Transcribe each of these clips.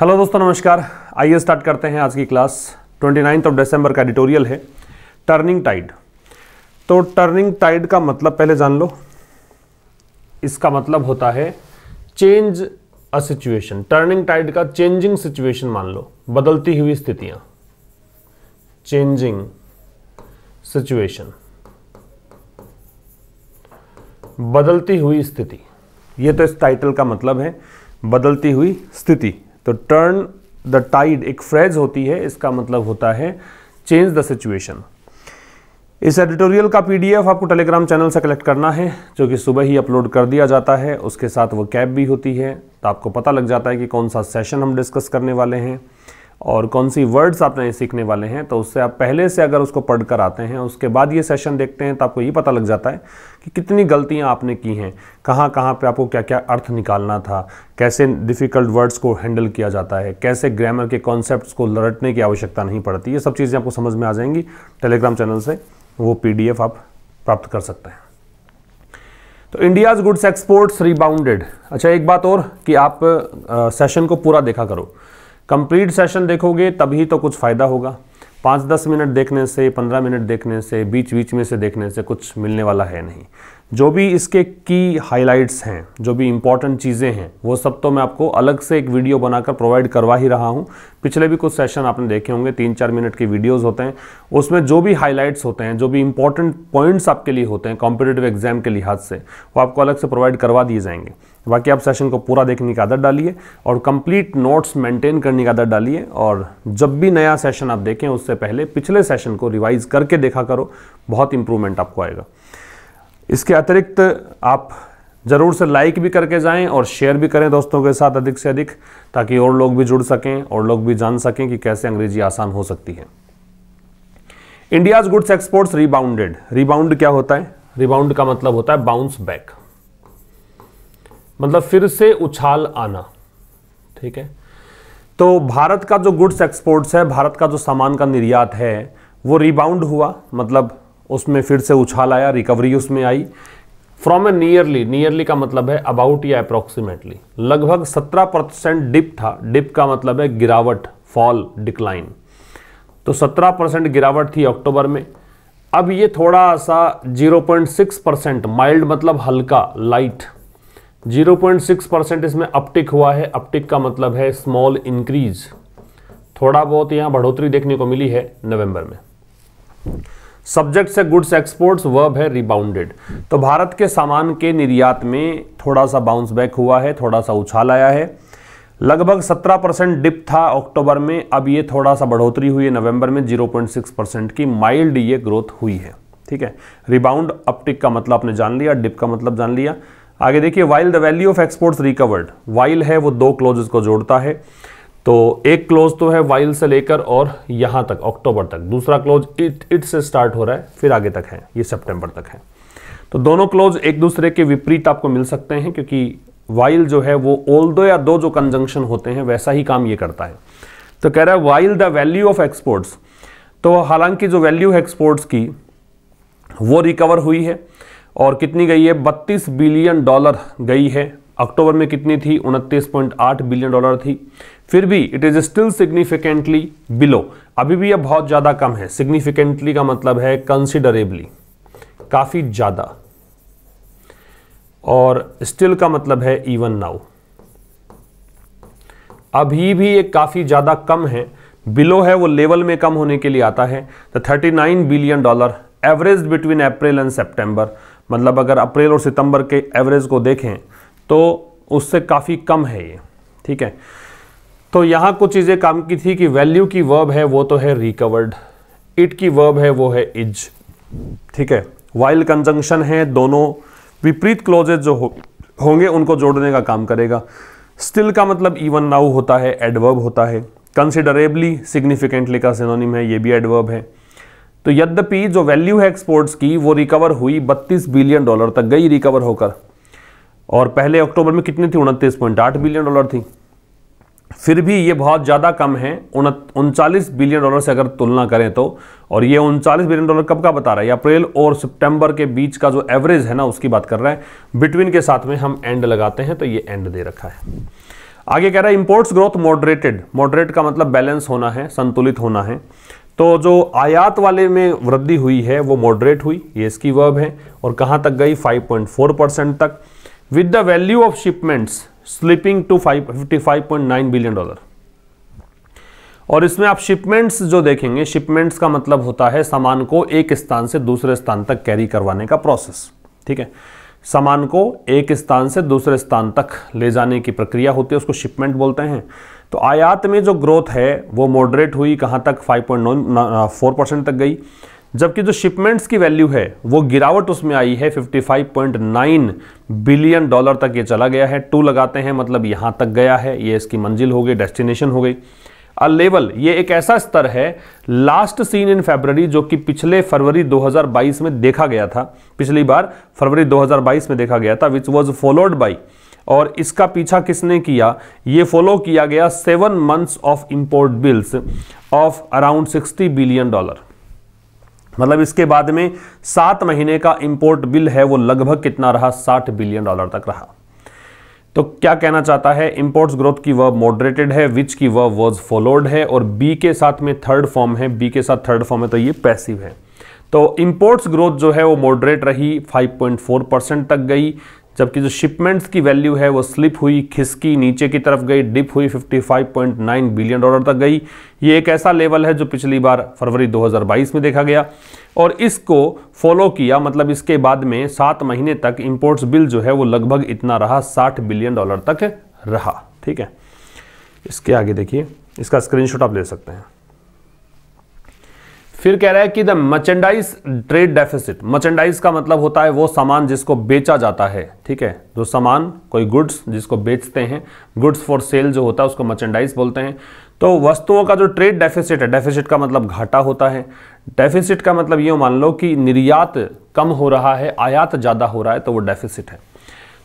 hello दोस्तों नमस्कार आइए स्टार्ट करते हैं आज की क्लास ट्वेंटी ऑफ दिसंबर का एडिटोरियल है टर्निंग टाइड तो टर्निंग टाइड का मतलब पहले जान लो इसका मतलब होता है change a situation turning tide का चेंजिंग सिचुएशन मान लो बदलती हुई स्थितियां चेंजिंग सिचुएशन बदलती हुई स्थिति ये तो इस टाइटल का मतलब है बदलती हुई स्थिति तो टर्न द टाइड एक फ्रेज होती है इसका मतलब होता है चेंज द सिचुएशन इस एडिटोरियल का पीडीएफ आपको टेलीग्राम चैनल से कलेक्ट करना है जो कि सुबह ही अपलोड कर दिया जाता है उसके साथ वो कैब भी होती है तो आपको पता लग जाता है कि कौन सा सेशन हम डिस्कस करने वाले हैं और कौन सी वर्ड्स आप नए सीखने वाले हैं तो उससे आप पहले से अगर उसको पढ़कर आते हैं उसके बाद ये सेशन देखते हैं तो आपको ये पता लग जाता है कि कितनी गलतियां आपने की हैं कहां कहां पे आपको क्या क्या अर्थ निकालना था कैसे डिफ़िकल्ट वर्ड्स को हैंडल किया जाता है कैसे ग्रामर के कॉन्सेप्ट्स को लड़टने की आवश्यकता नहीं पड़ती ये सब चीज़ें आपको समझ में आ जाएंगी टेलीग्राम चैनल से वो पी आप प्राप्त कर सकते हैं तो इंडियाज गुड्स एक्सपोर्ट्स रिबाउंडेड अच्छा एक बात और कि आप सेशन को पूरा देखा करो कंप्लीट सेशन देखोगे तभी तो कुछ फ़ायदा होगा पाँच दस मिनट देखने से पंद्रह मिनट देखने से बीच बीच में से देखने से कुछ मिलने वाला है नहीं जो भी इसके की हाइलाइट्स हैं जो भी इम्पॉर्टेंट चीज़ें हैं वो सब तो मैं आपको अलग से एक वीडियो बनाकर प्रोवाइड करवा ही रहा हूँ पिछले भी कुछ सेशन आपने देखे होंगे तीन चार मिनट के वीडियोस होते हैं उसमें जो भी हाइलाइट्स होते हैं जो भी इंपॉर्टेंट पॉइंट्स आपके लिए होते हैं कॉम्पिटेटिव एग्जाम के लिहाज से वो आपको अलग से प्रोवाइड करवा दिए जाएंगे बाकी आप सेशन को पूरा देखने की आदत डालिए और कंप्लीट नोट्स मेंटेन करने की आदत डालिए और जब भी नया सेशन आप देखें उससे पहले पिछले सेशन को रिवाइज करके देखा करो बहुत इंप्रूवमेंट आपको आएगा इसके अतिरिक्त आप ज़रूर से लाइक भी करके जाएं और शेयर भी करें दोस्तों के साथ अधिक से अधिक ताकि और लोग भी जुड़ सकें और लोग भी जान सकें कि कैसे अंग्रेजी आसान हो सकती है India's goods exports rebounded rebound क्या होता है रिबाउंड का मतलब होता है बाउंस बैक मतलब फिर से उछाल आना ठीक है तो भारत का जो गुड्स एक्सपोर्ट्स है भारत का जो सामान का निर्यात है वो रिबाउंड हुआ मतलब उसमें फिर से उछाल आया रिकवरी उसमें आई फ्रॉम ए नियरली नियरली का मतलब है अबाउट या अप्रोक्सीमेटली लगभग 17 परसेंट डिप था डिप का मतलब है गिरावट फॉल डिक्लाइन तो 17 परसेंट गिरावट थी अक्टूबर में अब ये थोड़ा सा 0.6 परसेंट माइल्ड मतलब हल्का लाइट 0.6 परसेंट इसमें अपटिक हुआ है अपटिक का मतलब है स्मॉल इंक्रीज थोड़ा बहुत यहाँ बढ़ोतरी देखने को मिली है नवंबर में सब्जेक्ट से गुड्स एक्सपोर्ट्स वर्ब है रिबाउंडेड तो भारत के सामान के निर्यात में थोड़ा सा बाउंस बैक हुआ है थोड़ा सा उछाल आया है लगभग 17 परसेंट डिप था अक्टूबर में अब ये थोड़ा सा बढ़ोतरी हुई है नवंबर में 0.6 परसेंट की माइल्ड ये ग्रोथ हुई है ठीक है रिबाउंड अपटिक का मतलब आपने जान लिया डिप का मतलब जान लिया आगे देखिए while the value of exports recovered while है वो दो क्लोज को जोड़ता है तो एक क्लोज तो है वाइल से लेकर और यहां तक अक्टूबर तक दूसरा क्लोज इट इट से स्टार्ट हो रहा है फिर आगे तक है ये सितंबर तक है तो दोनों क्लोज एक दूसरे के विपरीत आपको मिल सकते हैं क्योंकि वाइल जो है वो ओल दो या दो जो कंजंक्शन होते हैं वैसा ही काम ये करता है तो कह रहा है while the value of exports तो हालांकि जो वैल्यू है एक्सपोर्ट्स की वो रिकवर हुई है और कितनी गई है 32 बिलियन डॉलर गई है अक्टूबर में कितनी थी 29.8 बिलियन डॉलर थी फिर भी it is still significantly below अभी भी यह बहुत ज़्यादा कम है सिग्निफिकेंटली का मतलब है कंसिडरेबली काफ़ी ज़्यादा और स्टिल का मतलब है इवन नाउ अभी भी ये काफ़ी ज़्यादा कम है बिलो है वो लेवल में कम होने के लिए आता है तो 39 billion dollar average between April and September मतलब अगर अप्रैल और सितंबर के एवरेज को देखें तो उससे काफ़ी कम है ये ठीक है तो यहाँ कुछ चीज़ें काम की थी कि वैल्यू की वर्ब है वो तो है रिकवर्ड इट की वर्ब है वो है इज ठीक है वाइल कंजंक्शन है दोनों विपरीत क्लोजेज जो हो, होंगे उनको जोड़ने का काम करेगा स्टिल का मतलब इवन नाउ होता है एडवर्ब होता है कंसिडरेबली सिग्निफिकेंटली का सिनोनिम है ये भी एडवर्ब है तो यद्यपि जो वैल्यू है एक्सपोर्ट्स की वो रिकवर हुई 32 बिलियन डॉलर तक गई रिकवर होकर और पहले अक्टूबर में कितनी थी उनतीस पॉइंट आठ बिलियन डॉलर थी फिर भी ये बहुत ज़्यादा कम है उनचालीस बिलियन डॉलर से अगर तुलना करें तो और ये उनचालीस बिलियन डॉलर कब का बता रहा है अप्रैल और सितंबर के बीच का जो एवरेज है ना उसकी बात कर रहा है बिटवीन के साथ में हम एंड लगाते हैं तो ये एंड दे रखा है आगे कह रहा है इंपोर्ट्स ग्रोथ मॉडरेटेड मॉडरेट का मतलब बैलेंस होना है संतुलित होना है तो जो आयात वाले में वृद्धि हुई है वो मॉडरेट हुई ये इसकी वर्ब है और कहाँ तक गई 5.4 परसेंट तक with the value of shipments slipping to five fifty five point nine billion dollar और इसमें आप शिपमेंट्स जो देखेंगे शिपमेंट्स का मतलब होता है सामान को एक स्थान से दूसरे स्थान तक कैरी करवाने का प्रोसेस ठीक है सामान को एक स्थान से दूसरे स्थान तक ले जाने की प्रक्रिया होती है उसको शिपमेंट बोलते हैं तो आयात में जो ग्रोथ है वो मॉडरेट हुई कहाँ तक 5.4 परसेंट तक गई जबकि जो शिपमेंट्स की वैल्यू है वो गिरावट उसमें आई है 55.9 बिलियन डॉलर तक ये चला गया है टू लगाते हैं मतलब यहाँ तक गया है ये इसकी मंजिल हो गई डेस्टिनेशन हो गई अ लेवल ये एक ऐसा स्तर है लास्ट सीन इन फेबररी जो कि पिछले फरवरी 2022 में देखा गया था पिछली बार फरवरी 2022 में देखा गया था विच वॉज फॉलोड बाई और इसका पीछा किसने किया ये फॉलो किया गया seven months of import bills of around sixty billion dollar मतलब इसके बाद में सात महीने का इंपोर्ट बिल है वो लगभग कितना रहा साठ बिलियन डॉलर तक रहा तो क्या कहना चाहता है इंपोर्ट्स ग्रोथ की वह मॉडरेटेड है विच की वह वॉज फॉलोड है और बी के साथ में थर्ड फॉर्म है बी के साथ थर्ड फॉर्म है तो ये पैसिव है तो इंपोर्ट्स ग्रोथ जो है वो मॉडरेट रही 5.4 परसेंट तक गई जबकि जो शिपमेंट्स की वैल्यू है वो स्लिप हुई खिसकी नीचे की तरफ गई डिप हुई 55.9 बिलियन डॉलर तक गई ये एक ऐसा लेवल है जो पिछली बार फरवरी 2022 में देखा गया और इसको फॉलो किया मतलब इसके बाद में सात महीने तक इम्पोर्ट्स बिल जो है वो लगभग इतना रहा साठ बिलियन डॉलर तक रहा ठीक है इसके आगे देखिए इसका स्क्रीनशॉट आप ले सकते हैं फिर कह रहा है कि the merchandise trade deficit merchandise का मतलब होता है वो सामान जिसको बेचा जाता है ठीक है जो सामान कोई गुड्स जिसको बेचते हैं गुड्स फॉर सेल जो होता है उसको मर्चेंडाइज बोलते हैं तो वस्तुओं का जो ट्रेड डेफिसिट है डेफिसिट का मतलब घाटा होता है डेफिसिट का मतलब ये मान लो कि निर्यात कम हो रहा है आयात ज़्यादा हो रहा है तो वो डेफिसिट है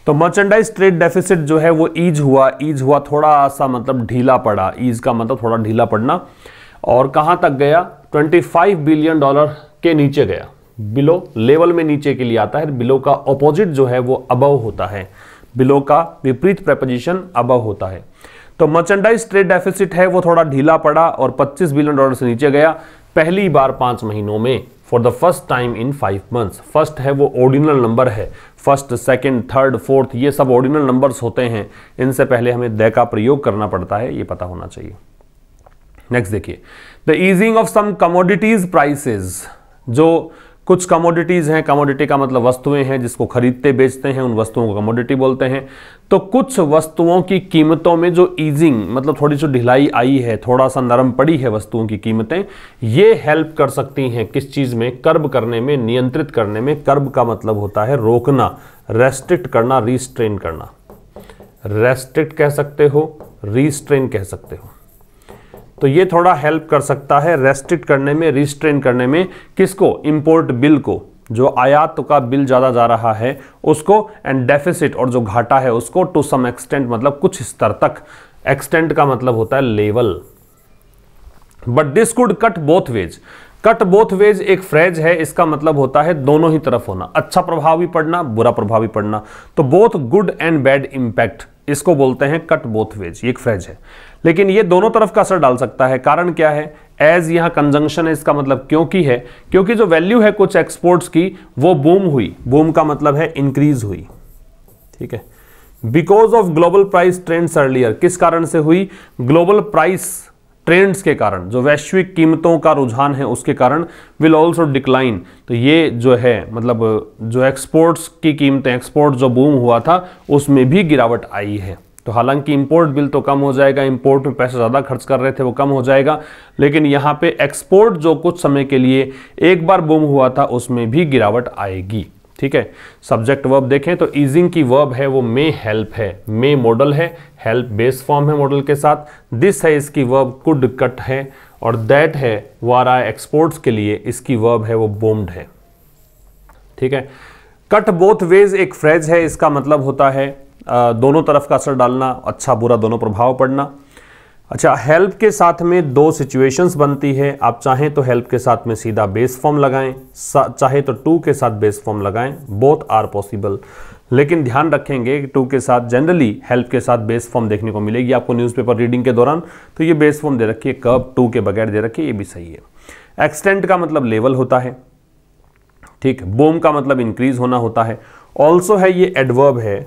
तो मर्चेंडाइज ट्रेड डेफिसिट जो है वो ईज हुआ ईज हुआ थोड़ा सा मतलब ढीला पड़ा ईज का मतलब थोड़ा ढीला पड़ना और कहाँ तक गया 25 बिलियन डॉलर के नीचे गया बिलो लेवल में नीचे के लिए आता है बिलो का ऑपोजिट जो है वो अबव होता है बिलो का विपरीत प्रपोजिशन अबव होता है तो मर्चेंडाइज ट्रेड डेफिसिट है वो थोड़ा ढीला पड़ा और 25 बिलियन डॉलर से नीचे गया पहली बार पांच महीनों में for the first time in five months first है वो ऑर्डिनल नंबर है फर्स्ट सेकंड थर्ड फोर्थ ये सब ऑर्डिनल नंबर्स होते हैं इनसे पहले हमें द का प्रयोग करना पड़ता है ये पता होना चाहिए नेक्स्ट देखिए the easing of some commodities prices जो कुछ कमोडिटीज़ हैं कमोडिटी का मतलब वस्तुएं हैं जिसको खरीदते बेचते हैं उन वस्तुओं को कमोडिटी बोलते हैं तो कुछ वस्तुओं की कीमतों में जो ईजिंग मतलब थोड़ी सी ढिलाई आई है थोड़ा सा नरम पड़ी है वस्तुओं की कीमतें ये हेल्प कर सकती हैं किस चीज़ में कर्ब करने में नियंत्रित करने में कर्ब का मतलब होता है रोकना रेस्ट्रिक्ट करना रिस्ट्रेन करना रेस्ट्रिक्ट कह सकते हो रिस्ट्रेन कह सकते हो तो ये थोड़ा हेल्प कर सकता है रेस्ट्रिक्ट करने में रिस्ट्रेन करने में किसको इंपोर्ट बिल को जो आयात का बिल ज़्यादा जा रहा है उसको एंड डेफिसिट और जो घाटा है उसको टू सम एक्सटेंट मतलब कुछ स्तर तक एक्सटेंट का मतलब होता है level but this could cut both ways cut both ways एक फ्रेज है इसका मतलब होता है दोनों ही तरफ होना अच्छा प्रभाव भी पड़ना बुरा प्रभाव भी पड़ना तो both good and bad impact इसको बोलते हैं कट बोथ वेज एक फ्रेज है लेकिन ये दोनों तरफ का असर डाल सकता है कारण क्या है एज यहां कंजंक्शन है इसका मतलब क्योंकि है क्योंकि जो वैल्यू है कुछ एक्सपोर्ट्स की वो बूम हुई बूम का मतलब है इंक्रीज हुई ठीक है because of global price trends earlier किस कारण से हुई ग्लोबल प्राइस ट्रेंड्स के कारण जो वैश्विक कीमतों का रुझान है उसके कारण विल ऑल्सो डिक्लाइन तो ये जो है मतलब जो एक्सपोर्ट्स की कीमतें एक्सपोर्ट जो बूम हुआ था उसमें भी गिरावट आई है तो हालांकि इंपोर्ट बिल तो कम हो जाएगा इंपोर्ट में पैसा ज़्यादा खर्च कर रहे थे वो कम हो जाएगा लेकिन यहाँ पर एक्सपोर्ट जो कुछ समय के लिए एक बार बूम हुआ था उसमें भी गिरावट आएगी ठीक है सब्जेक्ट वर्ब देखें तो ईजिंग की वर्ब है वो मे हेल्प है मे मॉडल है हेल्प बेस फॉर्म है मॉडल के साथ दिस है इसकी वर्ब कुड कट है और दैट है वो आ रहा है एक्सपोर्ट्स के लिए इसकी वर्ब है वो बोम्ड है ठीक है कट बोथ वेज एक फ्रेज है इसका मतलब होता है दोनों तरफ का असर डालना अच्छा बुरा दोनों प्रभाव पड़ना अच्छा हेल्प के साथ में दो सिचुएशंस बनती है आप चाहें तो हेल्प के साथ में सीधा बेस फॉर्म लगाएं चाहे तो टू के साथ बेस फॉर्म लगाएं बोथ आर पॉसिबल लेकिन ध्यान रखेंगे कि टू के साथ जनरली हेल्प के साथ बेस फॉर्म देखने को मिलेगी आपको न्यूज़पेपर रीडिंग के दौरान तो ये बेस फॉर्म दे रखिए कब टू के बगैर दे रखिए ये भी सही है एक्सटेंट का मतलब लेवल होता है ठीक बोम का मतलब इंक्रीज होना होता है ऑल्सो है ये एडवर्ब है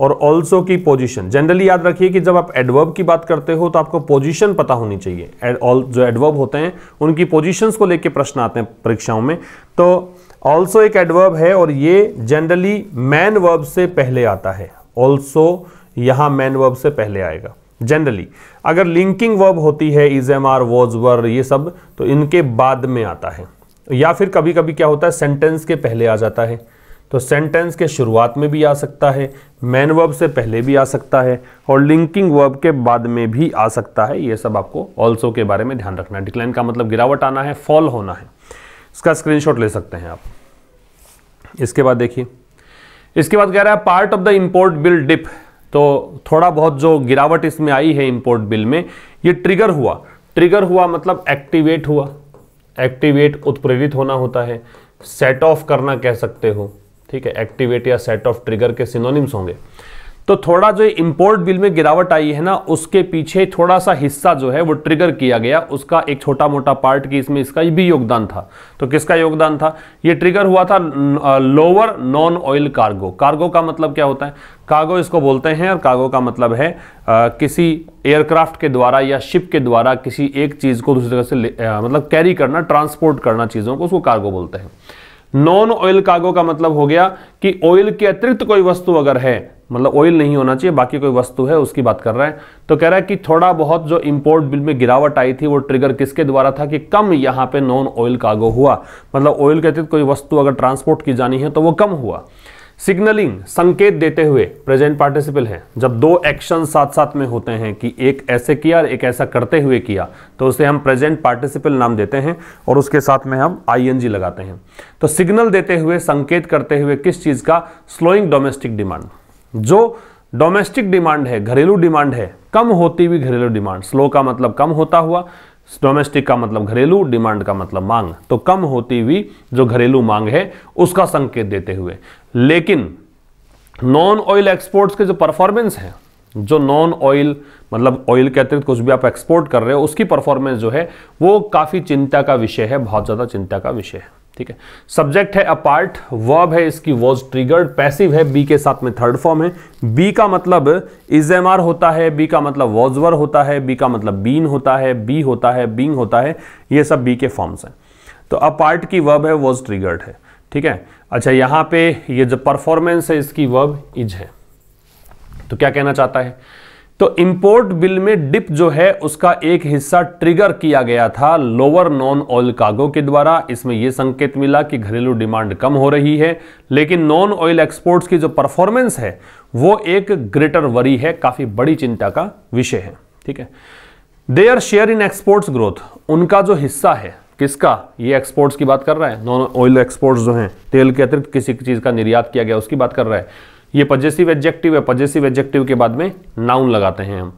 और ऑल्सो की पोजीशन जनरली याद रखिए कि जब आप एडवर्ब की बात करते हो तो आपको पोजीशन पता होनी चाहिए जो एडवर्ब होते हैं उनकी पोजीशंस को लेके प्रश्न आते हैं परीक्षाओं में तो ऑल्सो एक एडवर्ब है और ये जनरली मैन वर्ब से पहले आता है ऑल्सो यहां मैन वर्ब से पहले आएगा जनरली अगर लिंकिंग वर्ब होती है is am are was were ये सब तो इनके बाद में आता है या फिर कभी कभी क्या होता है सेंटेंस के पहले आ जाता है तो सेंटेंस के शुरुआत में भी आ सकता है मैन वर्ब से पहले भी आ सकता है और लिंकिंग वर्ब के बाद में भी आ सकता है ये सब आपको ऑल्सो के बारे में ध्यान रखना है डिक्लाइन का मतलब गिरावट आना है फॉल होना है इसका स्क्रीनशॉट ले सकते हैं आप इसके बाद देखिए इसके बाद कह रहा है part of the import bill dip तो थोड़ा बहुत जो गिरावट इसमें आई है इम्पोर्ट बिल में ये ट्रिगर हुआ ट्रिगर हुआ मतलब एक्टिवेट हुआ एक्टिवेट उत्प्रेरित होना होता है सेट ऑफ करना कह सकते हो ठीक है एक्टिवेट या सेट ऑफ ट्रिगर के सिनोनिम्स होंगे तो थोड़ा जो इंपोर्ट बिल में गिरावट आई है ना उसके पीछे थोड़ा सा हिस्सा जो है वो ट्रिगर किया गया उसका एक छोटा मोटा पार्ट की इसमें इसका भी योगदान था तो किसका योगदान था ये ट्रिगर हुआ था lower non oil cargo cargo का मतलब क्या होता है कार्गो इसको बोलते हैं और कार्गो का मतलब है आ, किसी एयरक्राफ्ट के द्वारा या शिप के द्वारा किसी एक चीज़ को दूसरी जगह से आ, मतलब कैरी करना ट्रांसपोर्ट करना चीज़ों को उसको कार्गो बोलते हैं नॉन ऑयल कार्गो का मतलब हो गया कि ऑयल के अतिरिक्त कोई वस्तु अगर है मतलब ऑयल नहीं होना चाहिए बाकी कोई वस्तु है उसकी बात कर रहा है तो कह रहा है कि थोड़ा बहुत जो इंपोर्ट बिल में गिरावट आई थी वो ट्रिगर किसके द्वारा था कि कम यहां पे नॉन ऑयल कार्गो हुआ मतलब ऑयल के अतिरिक्त कोई वस्तु अगर ट्रांसपोर्ट की जानी है तो वो कम हुआ सिग्नलिंग संकेत देते हुए प्रेजेंट पार्टिसिपल है जब दो एक्शन साथ साथ में होते हैं कि एक ऐसे किया और एक ऐसा करते हुए किया तो उसे हम प्रेजेंट पार्टिसिपल नाम देते हैं और उसके साथ में हम आईएनजी लगाते हैं तो सिग्नल देते हुए संकेत करते हुए किस चीज़ का स्लोइंग डोमेस्टिक डिमांड जो डोमेस्टिक डिमांड है घरेलू डिमांड है कम होती हुई घरेलू डिमांड स्लो का मतलब कम होता हुआ डोमेस्टिक का मतलब घरेलू डिमांड का मतलब मांग तो कम होती हुई जो घरेलू मांग है उसका संकेत देते हुए लेकिन नॉन ऑयल एक्सपोर्ट्स के जो परफॉर्मेंस है जो नॉन ऑयल मतलब ऑयल के अतिरिक्त कुछ भी आप एक्सपोर्ट कर रहे हो उसकी परफॉर्मेंस जो है वो काफ़ी चिंता का विषय है बहुत ज़्यादा चिंता का विषय है ठीक है सब्जेक्ट है अपार्ट वर्ब है इसकी वॉज ट्रिगर्ड पैसिव है बी के साथ में थर्ड फॉर्म है बी का मतलब इज एम आर होता है बी का मतलब वॉजवर होता है बी का मतलब बीन होता है बी होता है बींग होता है ये सब बी के फॉर्म्स हैं तो अपार्ट की वर्ब है वॉज ट्रिगर्ड है ठीक है अच्छा यहां पे ये जो परफॉर्मेंस है इसकी वर्ब इज है तो क्या कहना चाहता है तो इंपोर्ट बिल में डिप जो है उसका एक हिस्सा ट्रिगर किया गया था लोअर नॉन ऑयल कागो के द्वारा इसमें यह संकेत मिला कि घरेलू डिमांड कम हो रही है लेकिन नॉन ऑयल एक्सपोर्ट्स की जो परफॉर्मेंस है वो एक ग्रेटर वरी है काफ़ी बड़ी चिंता का विषय है ठीक है their share in exports growth उनका जो हिस्सा है किसका ये एक्सपोर्ट्स की बात कर रहा है नॉन ऑयल एक्सपोर्ट्स जो हैं तेल के अतिरिक्त किसी चीज़ का निर्यात किया गया उसकी बात कर रहा है ये पजेसिव एडजेक्टिव है पजेसिव एडजेक्टिव के बाद में नाउन लगाते हैं हम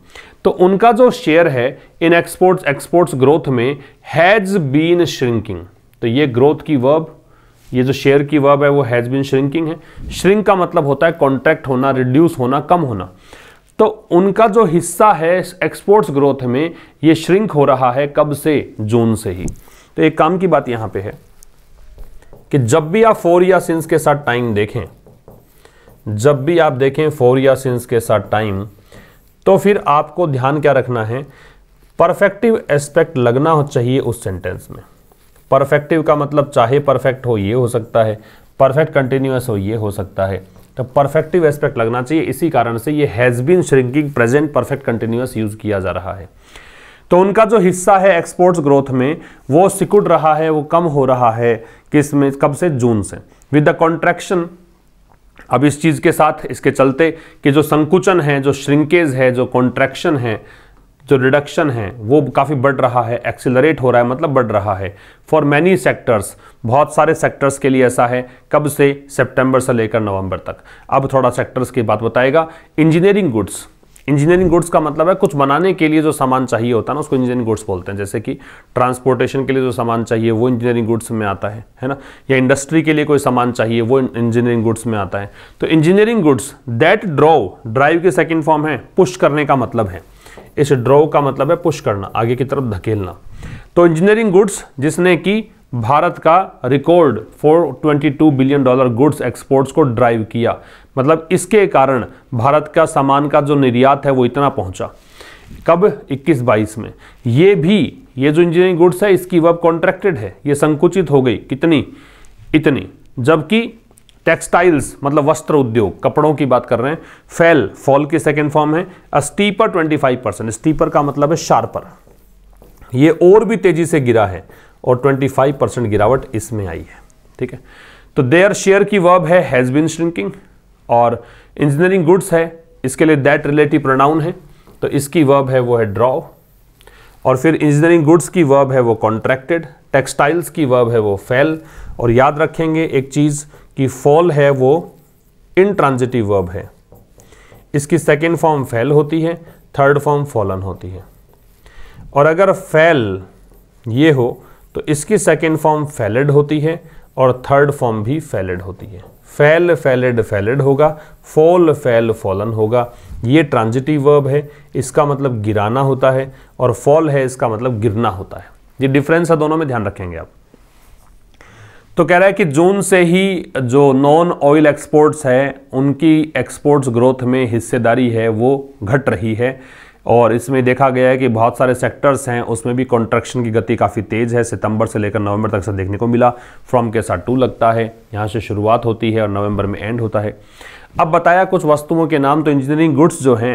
तो उनका जो शेयर है इन एक्सपोर्ट्स एक्सपोर्ट्स ग्रोथ में हैज़ बीन श्रिंकिंग तो ये ग्रोथ की वर्ब ये जो शेयर की वर्ब है वो हैज़ बीन श्रिंकिंग है श्रिंक का मतलब होता है कॉन्ट्रैक्ट होना रिड्यूस होना कम होना तो उनका जो हिस्सा है एक्सपोर्ट्स ग्रोथ में ये श्रिंक हो रहा है कब से जून से ही तो एक काम की बात यहां पे है कि जब भी आप फोर या सिंस के साथ टाइम देखें जब भी आप देखें फोर या सिंस के साथ टाइम तो फिर आपको ध्यान क्या रखना है परफेक्टिव एस्पेक्ट लगना हो चाहिए उस सेंटेंस में परफेक्टिव का मतलब चाहे परफेक्ट हो ये हो सकता है परफेक्ट कंटिन्यूस हो ये हो सकता है तो परफेक्टिव एस्पेक्ट लगना चाहिए इसी कारण से ये has been shrinking present perfect continuous use किया जा रहा है तो उनका जो हिस्सा है एक्सपोर्ट्स ग्रोथ में वो सिकुड़ रहा है वो कम हो रहा है किस में कब से जून से विद द कॉन्ट्रैक्शन अब इस चीज़ के साथ इसके चलते कि जो संकुचन है जो श्रिंकेज है जो कॉन्ट्रैक्शन है जो रिडक्शन है वो काफ़ी बढ़ रहा है एक्सिलरेट हो रहा है मतलब बढ़ रहा है फॉर मैनी सेक्टर्स बहुत सारे सेक्टर्स के लिए ऐसा है कब से सेप्टेम्बर से लेकर नवंबर तक अब थोड़ा सेक्टर्स की बात बताएगा इंजीनियरिंग गुड्स इंजीनियरिंग गुड्स का मतलब है कुछ बनाने के लिए जो सामान चाहिए होता है ना उसको इंजीनियरिंग गुड्स बोलते हैं जैसे कि ट्रांसपोर्टेशन के लिए जो सामान चाहिए वो इंजीनियरिंग गुड्स में आता है है ना या इंडस्ट्री के लिए कोई सामान चाहिए वो इंजीनियरिंग गुड्स में आता है तो engineering goods that drove drive के सेकेंड फॉर्म है पुश करने का मतलब है इस ड्रॉ का मतलब है पुश करना आगे की तरफ धकेलना तो इंजीनियरिंग गुड्स जिसने की भारत का record 422 billion dollar goods exports को ड्राइव किया मतलब इसके कारण भारत का सामान का जो निर्यात है वो इतना पहुंचा कब 21 बाईस में ये भी ये जो इंजीनियरिंग गुड्स है इसकी वब कॉन्ट्रैक्टेड है ये संकुचित हो गई कितनी इतनी जबकि टेक्सटाइल्स मतलब वस्त्र उद्योग कपड़ों की बात कर रहे हैं फेल फॉल की सेकेंड फॉर्म है स्टीपर ट्वेंटी परसेंट स्टीपर का मतलब है शार्पर ये और भी तेजी से गिरा है और 25 परसेंट गिरावट इसमें आई है ठीक है तो देयर शेयर की वर्ब है हैज़ बिन श्रिंकिंग और इंजीनियरिंग गुड्स है इसके लिए दैट रिलेटिव प्रोनाउन है तो इसकी वर्ब है वो है ड्रॉ और फिर इंजीनियरिंग गुड्स की वर्ब है वो कॉन्ट्रैक्टेड टेक्सटाइल्स की वर्ब है वो फेल और याद रखेंगे एक चीज़ कि फॉल है वो इनट्रांजिटिव वर्ब है इसकी सेकेंड फॉर्म फेल होती है थर्ड फॉर्म फॉलन होती है और अगर फेल ये हो तो इसकी सेकेंड फॉर्म फैलड होती है और थर्ड फॉर्म भी फैलड होती है फैल फैलड फैलड होगा फॉल फैल फॉलन होगा ये ट्रांजिटिव वर्ब है इसका मतलब गिराना होता है और फॉल है इसका मतलब गिरना होता है ये डिफरेंस है दोनों में ध्यान रखेंगे आप तो कह रहा है कि जून से ही जो नॉन ऑयल एक्सपोर्ट्स है उनकी एक्सपोर्ट्स ग्रोथ में हिस्सेदारी है वो घट रही है और इसमें देखा गया है कि बहुत सारे सेक्टर्स हैं उसमें भी कॉन्ट्रेक्शन की गति काफ़ी तेज़ है सितंबर से लेकर नवंबर तक से देखने को मिला फ्रॉम के साथ टू लगता है यहाँ से शुरुआत होती है और नवंबर में एंड होता है अब बताया कुछ वस्तुओं के नाम तो इंजीनियरिंग गुड्स जो हैं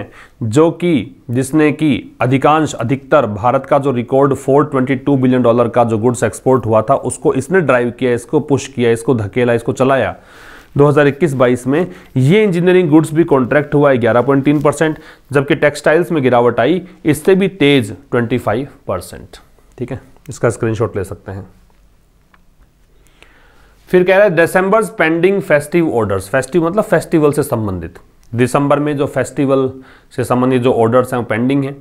जो कि जिसने कि अधिकांश अधिकतर भारत का जो रिकॉर्ड 422 बिलियन डॉलर का जो गुड्स एक्सपोर्ट हुआ था उसको इसने ड्राइव किया इसको पुश किया इसको धकेला इसको चलाया 2021-22 में ये इंजीनियरिंग गुड्स भी कॉन्ट्रैक्ट हुआ है ग्यारह जबकि टेक्सटाइल्स में गिरावट आई इससे भी तेज 25 परसेंट ठीक है इसका स्क्रीनशॉट ले सकते हैं फिर कह रहा है December pending festive orders festive मतलब फेस्टिवल से संबंधित दिसंबर में जो फेस्टिवल से संबंधित जो ऑर्डर्स हैं वो पेंडिंग हैं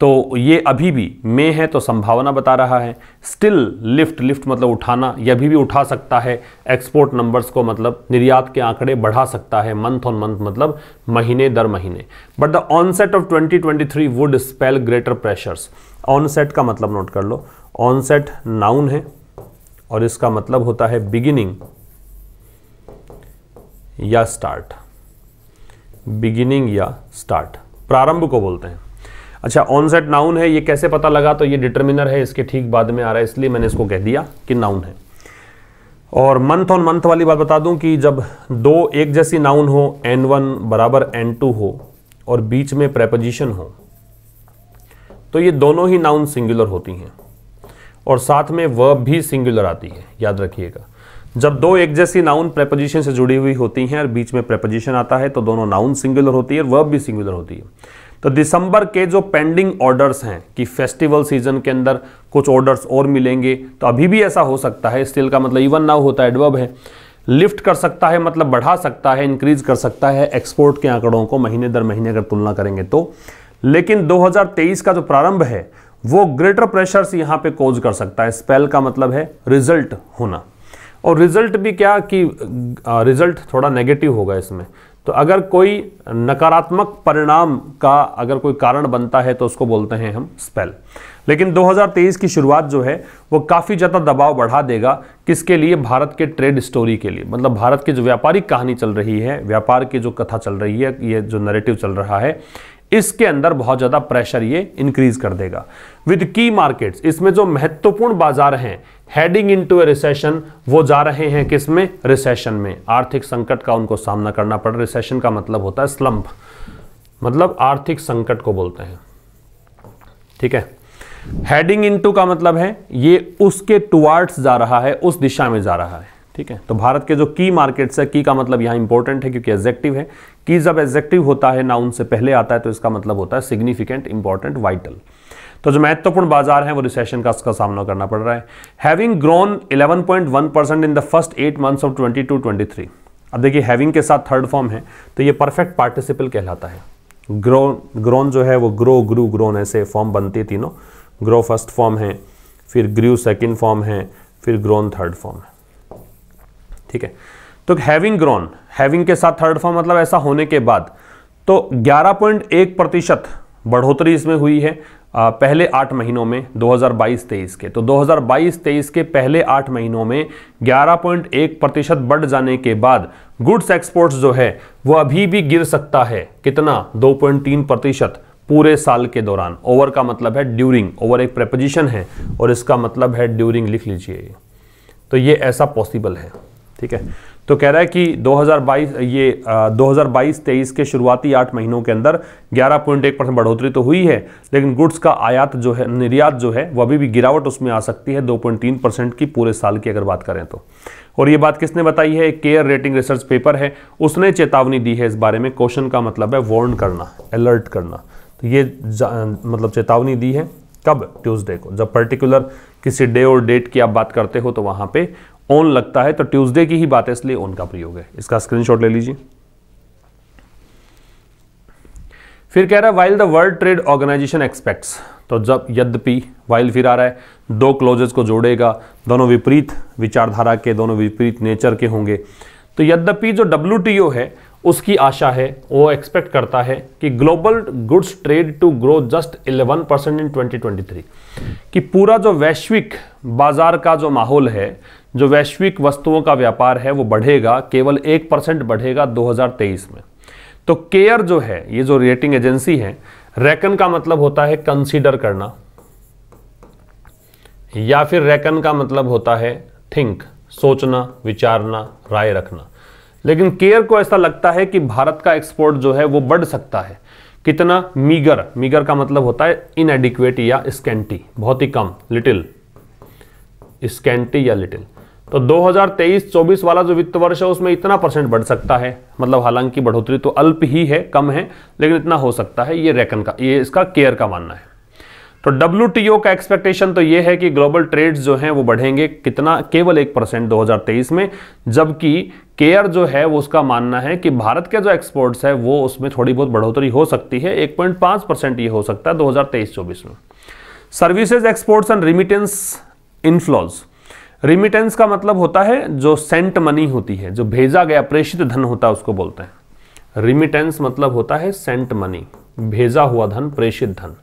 तो ये अभी भी मे है तो संभावना बता रहा है स्टिल लिफ्ट लिफ्ट मतलब उठाना यह अभी भी उठा सकता है एक्सपोर्ट नंबर्स को मतलब निर्यात के आंकड़े बढ़ा सकता है मंथ ऑन मंथ मतलब महीने दर महीने but the onset of 2023 would spell greater pressures onset का मतलब नोट कर लो ऑनसेट नाउन है और इसका मतलब होता है बिगिनिंग या स्टार्ट बिगिनिंग या स्टार्ट प्रारंभ को बोलते हैं अच्छा ऑनसेट नाउन है ये कैसे पता लगा तो ये डिटर्मिनर है इसके ठीक बाद में आ रहा है इसलिए मैंने इसको कह दिया कि नाउन है और मंथ ऑन मंथ वाली बात बता दूं कि जब दो एक जैसी नाउन हो एन वन बराबर एन टू हो और बीच में प्रेपोजिशन हो तो ये दोनों ही नाउन सिंगुलर होती हैं और साथ में वर्ब भी सिंगुलर आती है याद रखिएगा जब दो एक जैसी नाउन प्रेपोजिशन से जुड़ी हुई होती हैं और बीच में प्रेपोजिशन आता है तो दोनों नाउन सिंगुलर होती है और वर्ब भी सिंगुलर होती है तो दिसंबर के जो पेंडिंग ऑर्डर्स हैं कि फेस्टिवल सीजन के अंदर कुछ ऑर्डर्स और मिलेंगे तो अभी भी ऐसा हो सकता है स्टिल का मतलब इवन नाउ होता है एडवर्ब है लिफ्ट कर सकता है मतलब बढ़ा सकता है इंक्रीज कर सकता है एक्सपोर्ट के आंकड़ों को महीने दर महीने अगर तुलना करेंगे तो लेकिन 2023 का जो प्रारंभ है वो ग्रेटर प्रेशर्स यहाँ पे कोज कर सकता है स्पेल का मतलब है रिजल्ट होना और रिजल्ट भी क्या कि रिजल्ट थोड़ा नेगेटिव होगा इसमें तो अगर कोई नकारात्मक परिणाम का अगर कोई कारण बनता है तो उसको बोलते हैं हम स्पेल लेकिन 2023 की शुरुआत जो है वो काफ़ी ज़्यादा दबाव बढ़ा देगा किसके लिए भारत के ट्रेड स्टोरी के लिए मतलब भारत की जो व्यापारिक कहानी चल रही है व्यापार की जो कथा चल रही है ये जो नरेटिव चल रहा है इसके अंदर बहुत ज़्यादा प्रेशर ये इंक्रीज कर देगा विद की मार्केट्स इसमें जो महत्वपूर्ण बाजार हैं हेडिंग इनटू ए रिसेशन वो जा रहे हैं किस में रिसेशन में आर्थिक संकट का उनको सामना करना पड़ रिसेशन का मतलब होता है स्लम्प मतलब आर्थिक संकट को बोलते हैं ठीक है हेडिंग इनटू का मतलब है ये उसके टुवार्ड्स जा रहा है उस दिशा में जा रहा है ठीक है तो भारत के जो की मार्केट्स है की का मतलब यहां इंपॉर्टेंट है क्योंकि एग्जेक्टिव है कि जब एग्जेक्टिव होता है नाउन से पहले आता है तो इसका मतलब होता है सिग्निफिकेंट इंपॉर्टेंट वाइटल तो जो महत्वपूर्ण बाजार है वो रिसेशन का उसका सामना करना पड़ रहा है having grown 11.1 percent in the first eight months of 22 23 अब देखिए हैविंग के साथ थर्ड फॉर्म है तो ये परफेक्ट पार्टिसिपल कहलाता है ग्रोन ग्रोन जो है वो ग्रो ग्रू ग्रोन ऐसे फॉर्म बनती है तीनों ग्रो फर्स्ट फॉर्म है फिर ग्रू सेकेंड फॉर्म है फिर ग्रोन थर्ड फॉर्म है ठीक है तो हैविंग ग्रोन हैविंग के साथ थर्ड फॉर्म मतलब ऐसा होने के बाद तो 11.1 प्रतिशत बढ़ोतरी इसमें हुई है आ, पहले आठ महीनों में 2022-23 के तो 2022-23 के पहले आठ महीनों में 11.1 प्रतिशत बढ़ जाने के बाद गुड्स एक्सपोर्ट्स जो है वो अभी भी गिर सकता है कितना 2.3 प्रतिशत पूरे साल के दौरान ओवर का मतलब है ड्यूरिंग ओवर एक प्रपोजिशन है और इसका मतलब है ड्यूरिंग लिख लीजिए तो ये ऐसा पॉसिबल है ठीक है तो कह रहा है कि 2022 ये आ, 2022-23 के शुरुआती आठ महीनों के अंदर 11.1 परसेंट बढ़ोतरी तो हुई है लेकिन गुड्स का आयात जो है निर्यात जो है वह अभी भी गिरावट उसमें आ सकती है 2.3 परसेंट की पूरे साल की अगर बात करें तो और ये बात किसने बताई है केयर रेटिंग रिसर्च पेपर है उसने चेतावनी दी है इस बारे में क्वेश्चन का मतलब है वॉर्न करना अलर्ट करना तो ये मतलब चेतावनी दी है कब ट्यूसडे को जब पर्टिकुलर किसी डे और डेट की आप बात करते हो तो वहाँ पे ऑन लगता है तो ट्यूसडे की ही बात है इसलिए ऑन का प्रयोग है इसका स्क्रीनशॉट ले लीजिए फिर कह रहा है while the World Trade Organization expects तो जब यद्यपि वाइल फिर आ रहा है दो क्लोजेस को जोड़ेगा दोनों विपरीत विचारधारा के दोनों विपरीत नेचर के होंगे तो यद्यपि जो डब्ल्यू है उसकी आशा है वो एक्सपेक्ट करता है कि global goods trade to grow just 11 percent in 2023 कि पूरा जो वैश्विक बाजार का जो माहौल है जो वैश्विक वस्तुओं का व्यापार है वो बढ़ेगा केवल एक परसेंट बढ़ेगा 2023 में तो केयर जो है ये जो रेटिंग एजेंसी है रैकन का मतलब होता है कंसिडर करना या फिर रैकन का मतलब होता है थिंक सोचना विचारना राय रखना लेकिन केयर को ऐसा लगता है कि भारत का एक्सपोर्ट जो है वो बढ़ सकता है कितना मीगर मीगर का मतलब होता है इनएडिक्वेट या स्कैंटी बहुत ही कम लिटिल स्कैंटी या लिटिल तो 2023-24 वाला जो वित्त वर्ष है उसमें इतना परसेंट बढ़ सकता है मतलब हालांकि बढ़ोतरी तो अल्प ही है कम है लेकिन इतना हो सकता है ये रेकन का ये इसका केयर का मानना है तो डब्ल्यू का एक्सपेक्टेशन तो ये है कि ग्लोबल ट्रेड्स जो हैं वो बढ़ेंगे कितना केवल एक परसेंट दो में जबकि केयर जो है वो उसका मानना है कि भारत के जो एक्सपोर्ट्स है वो उसमें थोड़ी बहुत बढ़ोतरी हो सकती है 1.5 परसेंट ये हो सकता है 2023-24 में services exports and remittance inflows remittance का मतलब होता है जो सेंट मनी होती है जो भेजा गया प्रेषित धन होता है उसको बोलते हैं रिमिटेंस मतलब होता है सेंट मनी भेजा हुआ धन प्रेषित धन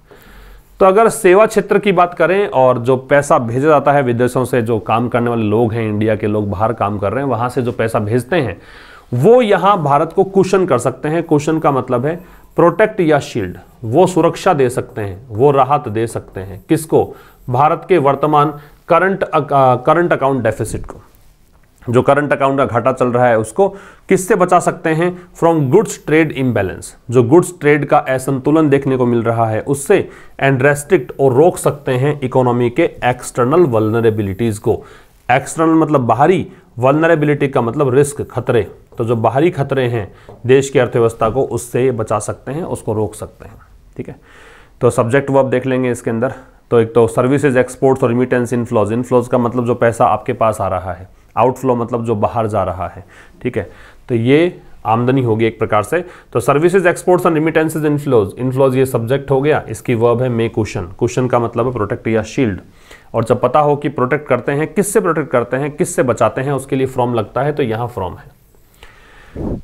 तो अगर सेवा क्षेत्र की बात करें और जो पैसा भेजा जाता है विदेशों से जो काम करने वाले लोग हैं इंडिया के लोग बाहर काम कर रहे हैं वहाँ से जो पैसा भेजते हैं वो यहाँ भारत को कुशन कर सकते हैं कुशन का मतलब है प्रोटेक्ट या शील्ड वो सुरक्षा दे सकते हैं वो राहत दे सकते हैं किसको भारत के वर्तमान करंट करंट अकाउंट डेफिसिट को जो करंट अकाउंट का घाटा चल रहा है उसको किससे बचा सकते हैं फ्रॉम गुड्स ट्रेड इम्बेलेंस जो गुड्स ट्रेड का असंतुलन देखने को मिल रहा है उससे एंड रेस्ट्रिक्ट और रोक सकते हैं इकोनॉमी के एक्सटर्नल वलनरेबिलिटीज़ को एक्सटर्नल मतलब बाहरी वलनरेबिलिटी का मतलब रिस्क खतरे तो जो बाहरी खतरे हैं देश की अर्थव्यवस्था को उससे बचा सकते हैं उसको रोक सकते हैं ठीक है तो सब्जेक्ट वो आप देख लेंगे इसके अंदर तो एक तो सर्विसेज एक्सपोर्ट्स और रिमिटेंस इनफ्लोज इनफ्लोज का मतलब जो पैसा आपके पास आ रहा है आउटफ्लो मतलब जो बाहर जा रहा है ठीक है तो ये आमदनी होगी एक प्रकार से तो services exports and remittances inflows inflows ये सब्जेक्ट हो गया इसकी वर्ब है मे क्वेश्चन क्वेश्चन का मतलब है प्रोटेक्ट या शील्ड और जब पता हो कि प्रोटेक्ट करते हैं किससे प्रोटेक्ट करते हैं किससे बचाते हैं उसके लिए फॉर्म लगता है तो यहाँ फ्रॉम है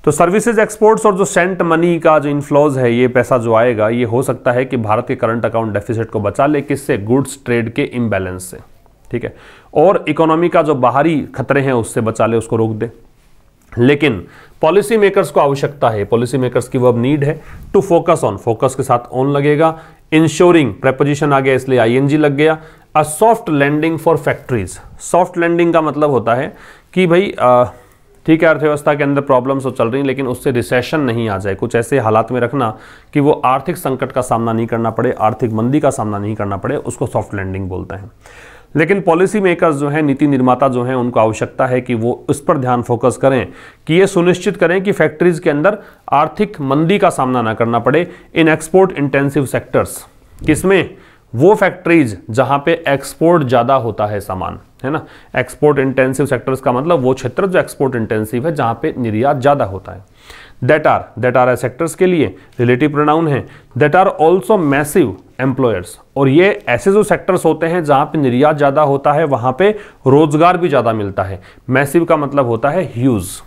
तो सर्विसेज एक्सपोर्ट्स और जो सेंट मनी का जो इनफ्लोज है ये पैसा जो आएगा ये हो सकता है कि भारत के करंट अकाउंट डेफिसिट को बचा ले किससे गुड्स ट्रेड के इम्बैलेंस से ठीक है और इकोनॉमी का जो बाहरी खतरे हैं उससे बचा ले उसको रोक दे लेकिन पॉलिसी मेकर्स को आवश्यकता है पॉलिसी मेकर्स की वो अब नीड है टू फोकस ऑन फोकस के साथ ऑन लगेगा इंश्योरिंग प्रेपोजिशन आ गया इसलिए आईएनजी लग गया a soft landing for factories soft landing का मतलब होता है कि भाई ठीक है अर्थव्यवस्था के अंदर प्रॉब्लम्स तो चल रही लेकिन उससे रिसेशन नहीं आ जाए कुछ ऐसे हालात में रखना कि वो आर्थिक संकट का सामना नहीं करना पड़े आर्थिक मंदी का सामना नहीं करना पड़े उसको सॉफ्ट लैंडिंग बोलते हैं लेकिन पॉलिसी मेकर्स जो हैं नीति निर्माता जो हैं उनको आवश्यकता है कि वो उस पर ध्यान फोकस करें कि ये सुनिश्चित करें कि फैक्ट्रीज के अंदर आर्थिक मंदी का सामना ना करना पड़े इन एक्सपोर्ट इंटेंसिव सेक्टर्स किसमें वो फैक्ट्रीज जहां पे एक्सपोर्ट ज़्यादा होता है सामान है ना एक्सपोर्ट इंटेंसिव सेक्टर्स का मतलब वो क्षेत्र जो एक्सपोर्ट इंटेंसिव है जहां पे निर्यात ज़्यादा होता है that are that are S sectors के लिए रिलेटिव प्रोनाउन है that are also massive employers और ये ऐसे जो सेक्टर्स होते हैं जहाँ पे निर्यात ज़्यादा होता है वहाँ पे रोजगार भी ज़्यादा मिलता है मैसिव का मतलब होता है ह्यूज़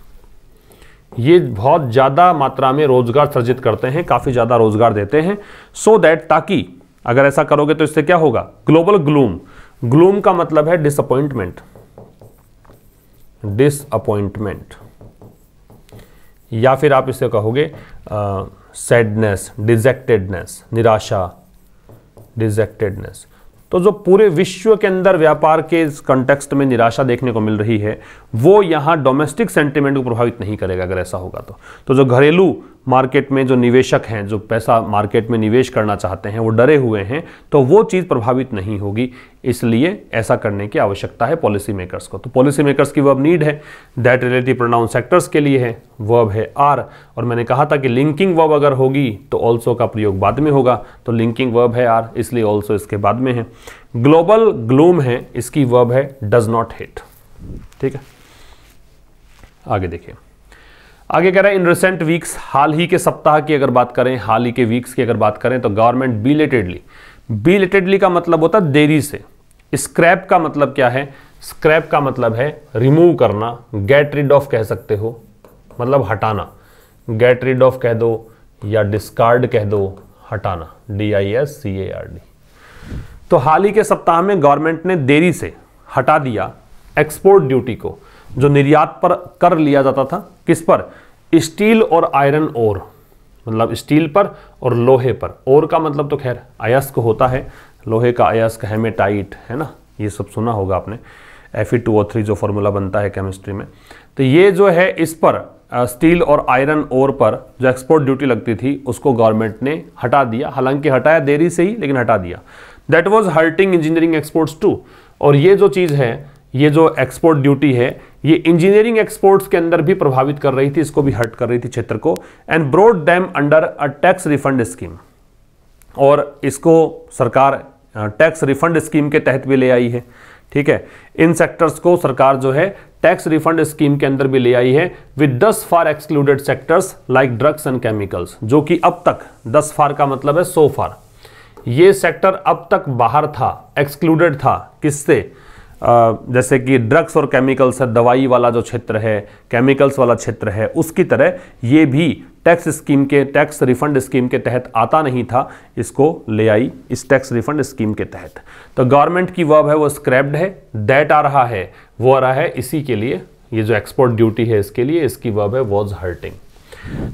ये बहुत ज़्यादा मात्रा में रोजगार सर्जित करते हैं काफ़ी ज़्यादा रोजगार देते हैं सो so दैट ताकि अगर ऐसा करोगे तो इससे क्या होगा ग्लोबल ग्लूम ग्लूम का मतलब है डिसअपॉइंटमेंट डिसअपॉइंटमेंट या फिर आप इसे कहोगे सैडनेस डिजेक्टेडनेस निराशा डिजेक्टेडनेस तो जो पूरे विश्व के अंदर व्यापार के इस कंटेक्स्ट में निराशा देखने को मिल रही है वो यहाँ डोमेस्टिक सेंटिमेंट को प्रभावित नहीं करेगा अगर ऐसा होगा तो तो जो घरेलू मार्केट में जो निवेशक हैं जो पैसा मार्केट में निवेश करना चाहते हैं वो डरे हुए हैं तो वो चीज़ प्रभावित नहीं होगी इसलिए ऐसा करने की आवश्यकता है पॉलिसी मेकर्स को तो पॉलिसी मेकर्स की वर्ब नीड है दैट रिलेटिव प्रोनाउन सेक्टर्स के लिए है वर्ब है आर और मैंने कहा था कि लिंकिंग वर्ब अगर होगी तो ऑल्सो का प्रयोग बाद में होगा तो लिंकिंग वर्ब है आर इसलिए ऑल्सो इसके बाद में है ग्लोबल ग्लूम है इसकी वर्ब है डज नॉट हिट ठीक है आगे देखिए आगे कह रहे हैं इन रिसेंट वीक्स हाल ही के सप्ताह की अगर बात करें हाल ही के वीक्स की अगर बात करें तो गवर्नमेंट बीलेटेडली बीलेटेडली का मतलब होता है देरी से स्क्रैप का मतलब क्या है स्क्रैप का मतलब है रिमूव करना गेट रिड ऑफ कह सकते हो मतलब हटाना गेट रिड ऑफ कह दो या डिस्कार्ड कह दो हटाना D I S C A R D तो हाल ही के सप्ताह में गवर्नमेंट ने देरी से हटा दिया एक्सपोर्ट ड्यूटी को जो निर्यात पर कर लिया जाता था किस पर स्टील और आयरन और मतलब स्टील पर और लोहे पर और का मतलब तो खैर अयस्क होता है लोहे का अयस्क हेमेटाइट है ना ये सब सुना होगा आपने एफ ई टू थ्री जो फॉर्मूला बनता है केमिस्ट्री में तो ये जो है इस पर स्टील और आयरन ओर पर जो एक्सपोर्ट ड्यूटी लगती थी उसको गवर्नमेंट ने हटा दिया हालांकि हटाया देरी से ही लेकिन हटा दिया that was hurting engineering exports too और ये जो चीज़ है ये जो एक्सपोर्ट ड्यूटी है ये इंजीनियरिंग एक्सपोर्ट्स के अंदर भी प्रभावित कर रही थी इसको भी हट कर रही थी क्षेत्र को and brought them under a tax refund scheme और इसको सरकार टैक्स रिफंड स्कीम के तहत भी ले आई है ठीक है इन सेक्टर्स को सरकार जो है टैक्स रिफंड स्कीम के अंदर भी ले आई है with thus far excluded sectors like drugs and chemicals जो कि अब तक दस फार का मतलब है सो फार ये सेक्टर अब तक बाहर था एक्सक्लूडेड था किससे जैसे कि ड्रग्स और केमिकल्स है दवाई वाला जो क्षेत्र है केमिकल्स वाला क्षेत्र है उसकी तरह ये भी टैक्स स्कीम के टैक्स रिफंड स्कीम के तहत आता नहीं था इसको ले आई इस टैक्स रिफंड स्कीम के तहत तो गवर्नमेंट की वर्ब है वो स्क्रैप्ड है डेट आ रहा है वो आ रहा है इसी के लिए ये जो एक्सपोर्ट ड्यूटी है इसके लिए इसकी वर्ब है वॉज हर्टिंग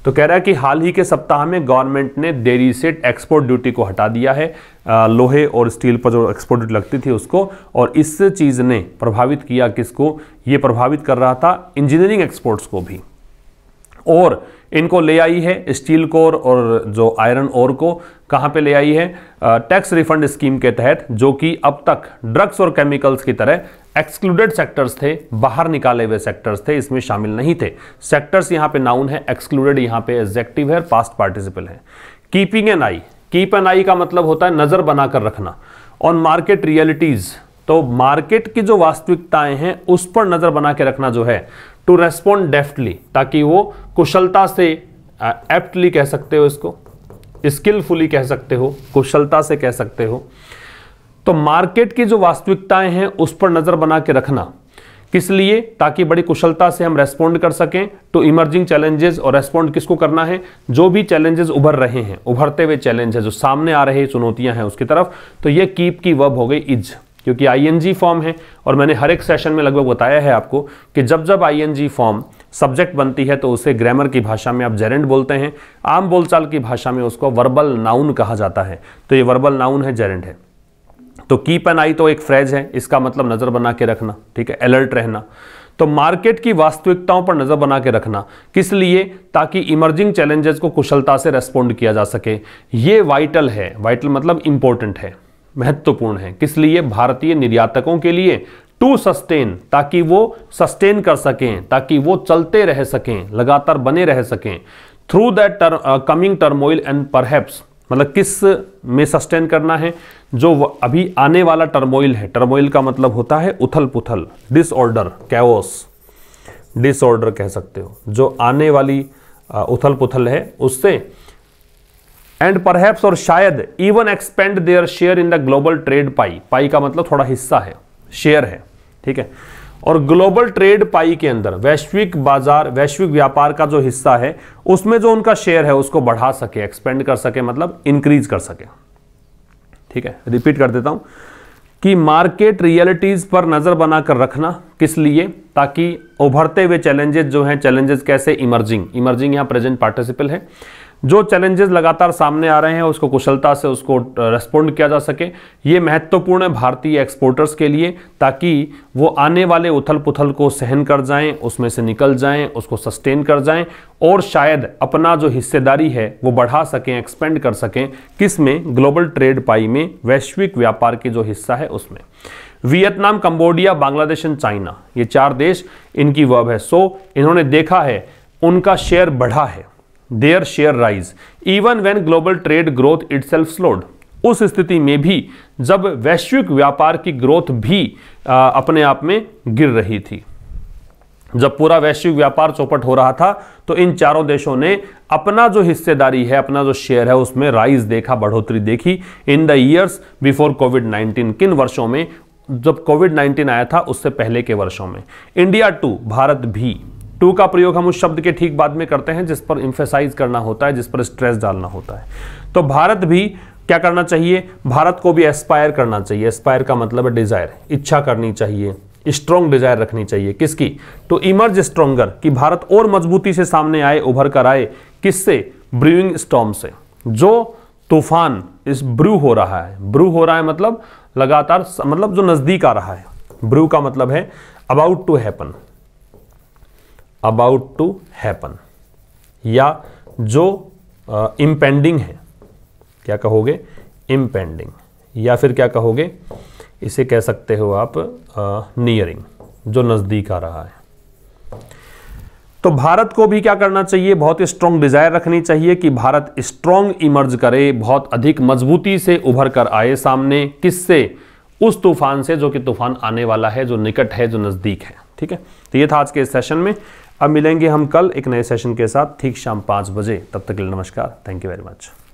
तो कह रहा है कि हाल ही के सप्ताह में गवर्नमेंट ने डेरी से एक्सपोर्ट ड्यूटी को हटा दिया है आ, लोहे और स्टील पर जो एक्सपोर्ट ड्यूटी लगती थी उसको और इस चीज़ ने प्रभावित किया किसको ये प्रभावित कर रहा था इंजीनियरिंग एक्सपोर्ट्स को भी और इनको ले आई है स्टील कोर और जो आयरन ओर को कहाँ पे ले आई है टैक्स रिफंड स्कीम के तहत जो कि अब तक ड्रग्स और केमिकल्स की तरह एक्सक्लूडेड सेक्टर्स थे बाहर निकाले हुए सेक्टर्स थे इसमें शामिल नहीं थे सेक्टर्स यहाँ पे नाउन है एक्सक्लूडेड यहाँ पे एग्जेक्टिव है पास्ट पार्टिसिपल है keeping an eye keep an eye का मतलब होता है नज़र बनाकर रखना ऑन मार्केट रियलिटीज़ तो मार्केट की जो वास्तविकताएं हैं उस पर नज़र बना के रखना जो है टू रेस्पॉन्ड डेफ्टली ताकि वो कुशलता से एप्टली कह सकते हो इसको स्किलफुली कह सकते हो कुशलता से कह सकते हो तो मार्केट की जो वास्तविकताएं हैं उस पर नज़र बना के रखना किस लिए ताकि बड़ी कुशलता से हम रेस्पॉन्ड कर सकें टू इमर्जिंग चैलेंजेस और रेस्पॉन्ड किसको करना है जो भी चैलेंजेस उभर रहे हैं उभरते हुए चैलेंज है जो सामने आ रहे चुनौतियां हैं उसकी तरफ तो ये कीप की वब हो गई इज क्योंकि आईएनजी फॉर्म है और मैंने हर एक सेशन में लगभग बताया है आपको कि जब जब आईएनजी फॉर्म सब्जेक्ट बनती है तो उसे ग्रामर की भाषा में आप जेरेंट बोलते हैं आम बोलचाल की भाषा में उसको वर्बल नाउन कहा जाता है तो ये वर्बल नाउन है जेरेंट है तो कीप एन आई तो एक फ्रेज है इसका मतलब नज़र बना के रखना ठीक है अलर्ट रहना तो मार्केट की वास्तविकताओं पर नज़र बना के रखना किस लिए ताकि इमर्जिंग चैलेंजेस को कुशलता से रेस्पोंड किया जा सके ये वाइटल है वाइटल मतलब इंपॉर्टेंट है महत्वपूर्ण है किस लिए भारतीय निर्यातकों के लिए टू सस्टेन ताकि वो सस्टेन कर सकें ताकि वो चलते रह सकें लगातार बने रह सकें through the coming turmoil and perhaps मतलब किस में सस्टेन करना है जो अभी आने वाला टर्मोइल है टर्मोइल का मतलब होता है उथल पुथल डिसऑर्डर कैओस डिसऑर्डर कह सकते हो जो आने वाली उथल पुथल है उससे एंड परहैप्स और शायद even expand their share in the global trade pie pie का मतलब थोड़ा हिस्सा है शेयर है ठीक है और ग्लोबल ट्रेड पाई के अंदर वैश्विक बाजार वैश्विक व्यापार का जो हिस्सा है उसमें जो उनका शेयर है उसको बढ़ा सके एक्सपेंड कर सके मतलब इंक्रीज कर सके ठीक है रिपीट कर देता हूं कि मार्केट रियलिटीज पर नजर बनाकर रखना किस लिए ताकि उभरते हुए चैलेंजेस जो हैं चैलेंजेस कैसे इमर्जिंग इमर्जिंग यहां प्रेजेंट पार्टिसिपल है जो चैलेंजेस लगातार सामने आ रहे हैं उसको कुशलता से उसको रेस्पोंड किया जा सके ये महत्वपूर्ण है भारतीय एक्सपोर्टर्स के लिए ताकि वो आने वाले उथल पुथल को सहन कर जाएं उसमें से निकल जाएं उसको सस्टेन कर जाएं और शायद अपना जो हिस्सेदारी है वो बढ़ा सकें एक्सपेंड कर सकें किस में ग्लोबल ट्रेड पाई में वैश्विक व्यापार की जो हिस्सा है उसमें Vietnam Cambodia Bangladesh and China ये चार देश इनकी वब है सो इन्होंने देखा है उनका शेयर बढ़ा है their share rise even when global trade growth itself slowed उस स्थिति में भी जब वैश्विक व्यापार की ग्रोथ भी आ, अपने आप में गिर रही थी जब पूरा वैश्विक व्यापार चौपट हो रहा था तो इन चारों देशों ने अपना जो हिस्सेदारी है अपना जो शेयर है उसमें राइज देखा बढ़ोतरी देखी in the years before Covid 19 किन वर्षों में जब कोविड 19 आया था उससे पहले के वर्षों में इंडिया टू भारत भी टू का प्रयोग हम उस शब्द के ठीक बाद में करते हैं जिस पर इंफेसाइज करना होता है जिस पर स्ट्रेस डालना होता है तो भारत भी क्या करना चाहिए भारत को भी एस्पायर करना चाहिए एस्पायर का मतलब है डिज़ायर इच्छा करनी चाहिए स्ट्रॉन्ग डिजायर रखनी चाहिए किसकी टू इमर्ज स्ट्रोंगर कि भारत और मजबूती से सामने आए उभर कर आए किससे ब्रूइंग स्टॉम से जो तूफान इस ब्रू हो रहा है ब्रू हो रहा है मतलब लगातार मतलब जो नज़दीक आ रहा है ब्रू का मतलब है about to happen about to happen या जो इम्पेंडिंग uh, है क्या कहोगे इम्पेंडिंग या फिर क्या कहोगे इसे कह सकते हो आप नियरिंग uh, जो नज़दीक आ रहा है तो भारत को भी क्या करना चाहिए बहुत स्ट्रॉन्ग डिजायर रखनी चाहिए कि भारत स्ट्रॉन्ग इमर्ज करे बहुत अधिक मजबूती से उभर कर आए सामने किससे उस तूफान से जो कि तूफान आने वाला है जो निकट है जो नज़दीक है ठीक है तो ये था आज के इस सेशन में अब मिलेंगे हम कल एक नए सेशन के साथ ठीक शाम पाँच बजे तब तक के लिए नमस्कार थैंक यू वेरी मच